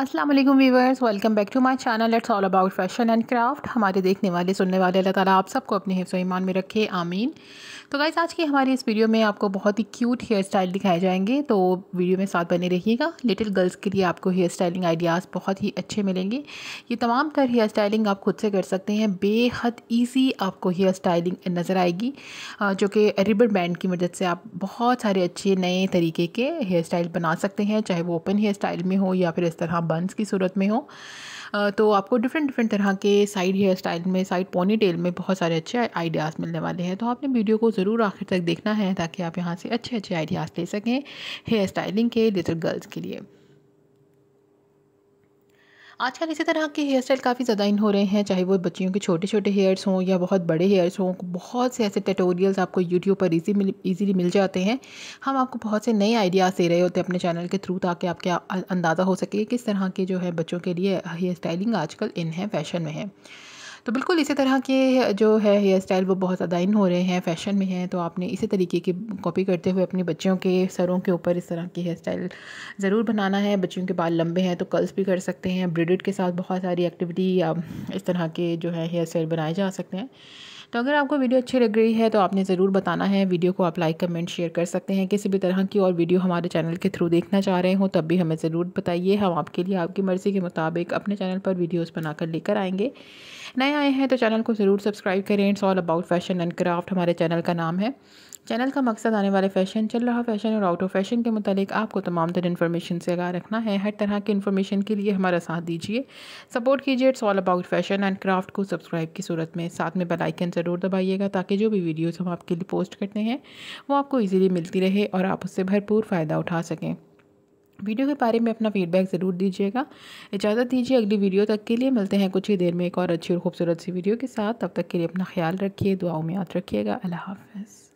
अस्सलाम वालेकुम viewers welcome back to my channel it's all about fashion and craft हमारे देखने वाले सुनने वाले अल्लाह ताला आप सबको अपने हिफ्स ईमान में रखे आमीन तो गाइस आज की हमारी इस वीडियो में आपको बहुत ही क्यूट हेयर स्टाइल दिखाए जाएंगे तो वीडियो में साथ बने रहिएगा लिटिल गर्ल्स के लिए आपको हेयर स्टाइलिंग आइडियाज़ बहुत ही अच्छे मिलेंगे ये तमाम तरह हेयर स्टाइलिंग आप खुद से कर सकते हैं बेहद ईजी आपको हेयर स्टाइलिंग नज़र आएगी जो कि रिबन बैंड की मदद से आप बहुत सारे अच्छे नए तरीके के हेयर स्टाइल बना सकते हैं चाहे वो ओपन हेयर स्टाइल में हो या फिर इस तरह बंस की सूरत में हो तो आपको डिफरेंट डिफरेंट तरह के साइड हेयर स्टाइल में साइड पोनी टेल में बहुत सारे अच्छे आइडियाज़ मिलने वाले हैं तो आपने वीडियो को ज़रूर आखिर तक देखना है ताकि आप यहाँ से अच्छे अच्छे आइडियाज़ ले सकें हेयर स्टाइलिंग के लिटल गर्ल्स के लिए आजकल इसी तरह के हेयर स्टाइल काफ़ी ज़्यादा इन हो रहे हैं चाहे वो बच्चियों के छोटे छोटे हेयर्स हों या बहुत बड़े हेयर्स हों बहुत से ऐसे ट्यूटोरियल्स आपको यूट्यूब पर ईजी मिल ईजीली मिल जाते हैं हम आपको बहुत से नए आइडियाज़ दे रहे होते हैं अपने चैनल के थ्रू ताकि आपके अंदाज़ा हो सके किस तरह के जो है बच्चों के लिए हेयर स्टाइलिंग आजकल इन है फैशन में है तो बिल्कुल इसी तरह के जो है हेयर स्टाइल वो बहुत ज़्यादा इन हो रहे हैं फैशन में हैं तो आपने इसी तरीके की कॉपी करते हुए अपने बच्चों के सरों के ऊपर इस तरह की हेयर स्टाइल ज़रूर बनाना है बच्चों के बाल लंबे हैं तो कर्ल्स भी कर सकते हैं ब्रिडेड के साथ बहुत सारी एक्टिविटी इस तरह के जो है हेयर स्टाइल बनाए जा सकते हैं तो अगर आपको वीडियो अच्छी लग रही है तो आपने ज़रूर बताना है वीडियो को आप लाइक कमेंट शेयर कर सकते हैं किसी भी तरह की और वीडियो हमारे चैनल के थ्रू देखना चाह रहे हो तब भी हमें ज़रूर बताइए हम आपके लिए आपकी मर्ज़ी के मुताबिक अपने चैनल पर वीडियोज़ बनाकर लेकर आएंगे नए आए हैं तो चैनल को ज़रूर सब्सक्राइब करें it's all about fashion and craft हमारे चैनल का नाम है चैनल का मकसद आने वाले फ़ैशन चल रहा फ़ैशन और आउट ऑफ फैशन के मतलब आपको तमाम तर इन्फॉर्मेशन से आगा रखना है हर तरह की इन्फॉर्मेशन के लिए हमारा साथ दीजिए सपोर्ट कीजिए it's all about fashion and craft को सब्सक्राइब की सूरत में साथ में बेलाइकन ज़रूर दबाइएगा ताकि जो भी वीडियोज़ हम आपके लिए पोस्ट करते हैं वो आपको ईज़ीली मिलती रहे और आप उससे भरपूर फ़ायदा उठा सकें वीडियो के बारे में अपना फीडबैक ज़रूर दीजिएगा इजाज़त दीजिए अगली वीडियो तक के लिए मिलते हैं कुछ ही देर में एक और अच्छी और खूबसूरत सी वीडियो के साथ तब तक के लिए अपना ख्याल रखिए दुआओं में याद रखिएगा अल्लाह हाफ